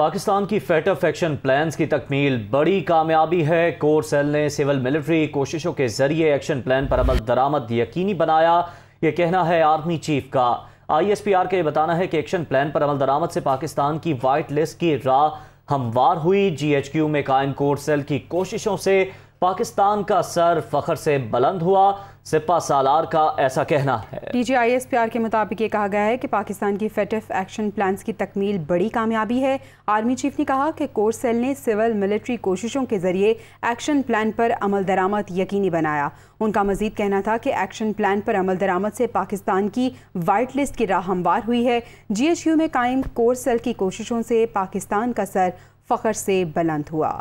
पाकिस्तान की Fetter faction plans की तकमील बड़ी कामयाबी है कोर सेल ने सिविल मिलिट्री कोशिशों के जरिए एक्शन प्लान पर अमल दरामद यकीनी बनाया ये कहना है आर्मी चीफ का आईएसपीआर का यह बताना है कि एक्शन प्लान पर अमल दरामद से पाकिस्तान की वाइट लिस्ट की राह हमवार हुई जीएचक्यू में कायम कोर सेल की कोशिशों से पाकिस्तान का सर फखर से बुलंद हुआ सिपा सालार का ऐसा कहना है डीजीआईएसपीआर के मुताबिक ये कहा गया है कि पाकिस्तान की फेटिफ एक्शन प्लान्स की तकमील बड़ी कामयाबी है आर्मी चीफ ने कहा कि कोर सेल ने सिविल मिलिट्री कोशिशों के जरिए एक्शन प्लान पर अमल दरामद यकीनी बनाया उनका मजीद कहना था कि एक्शन प्लान पर अमल दरामद से पाकिस्तान की वाइट लिस्ट की राह हमवार हुई है जी में कायम कोर सेल की कोशिशों से पाकिस्तान का सर फखर से बुलंद हुआ